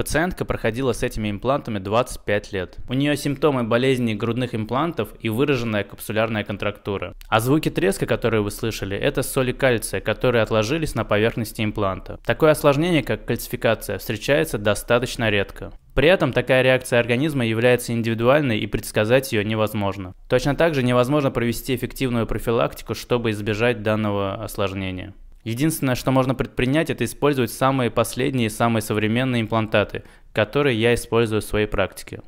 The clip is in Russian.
Пациентка проходила с этими имплантами 25 лет. У нее симптомы болезни грудных имплантов и выраженная капсулярная контрактура. А звуки треска, которые вы слышали, это соли кальция, которые отложились на поверхности импланта. Такое осложнение, как кальцификация, встречается достаточно редко. При этом такая реакция организма является индивидуальной и предсказать ее невозможно. Точно так же невозможно провести эффективную профилактику, чтобы избежать данного осложнения. Единственное, что можно предпринять, это использовать самые последние и самые современные имплантаты, которые я использую в своей практике.